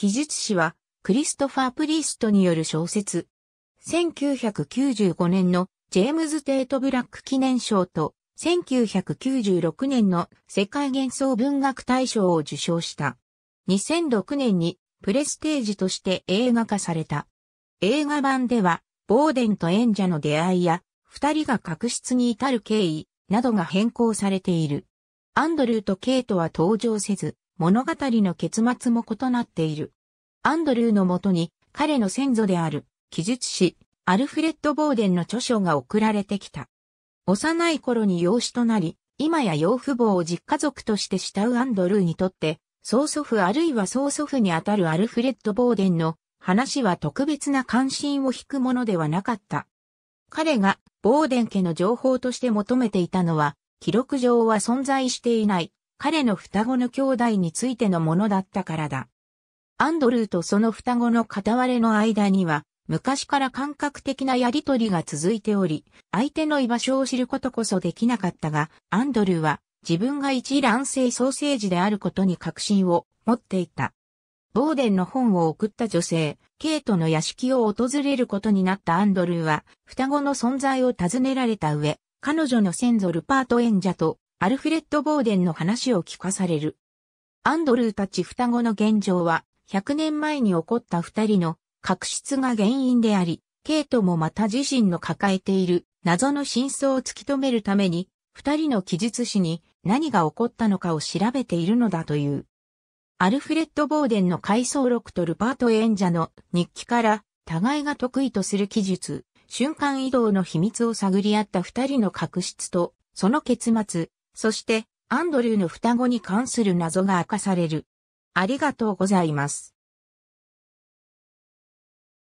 記述誌は、クリストファー・プリーストによる小説。1995年のジェームズ・テイト・ブラック記念賞と、1996年の世界幻想文学大賞を受賞した。2006年にプレステージとして映画化された。映画版では、ボーデンと演者の出会いや、二人が確執に至る経緯などが変更されている。アンドルーとケイトは登場せず、物語の結末も異なっている。アンドルーのもとに彼の先祖である記述師アルフレッド・ボーデンの著書が送られてきた。幼い頃に養子となり、今や養父母を実家族として慕うアンドルーにとって、曽祖父あるいは曽祖父にあたるアルフレッド・ボーデンの話は特別な関心を引くものではなかった。彼がボーデン家の情報として求めていたのは、記録上は存在していない彼の双子の兄弟についてのものだったからだ。アンドルーとその双子の片割れの間には、昔から感覚的なやりとりが続いており、相手の居場所を知ることこそできなかったが、アンドルーは自分が一卵性ソーセージであることに確信を持っていた。ボーデンの本を送った女性、ケイトの屋敷を訪れることになったアンドルーは、双子の存在を尋ねられた上、彼女の先祖ルパート演者とアルフレッド・ボーデンの話を聞かされる。アンドルーたち双子の現状は、100年前に起こった二人の確執が原因であり、ケイトもまた自身の抱えている謎の真相を突き止めるために、二人の記述史に何が起こったのかを調べているのだという。アルフレッド・ボーデンの回想録とルパート演者の日記から互いが得意とする記述、瞬間移動の秘密を探り合った二人の確執と、その結末、そして、アンドリューの双子に関する謎が明かされる。ありがとうございます。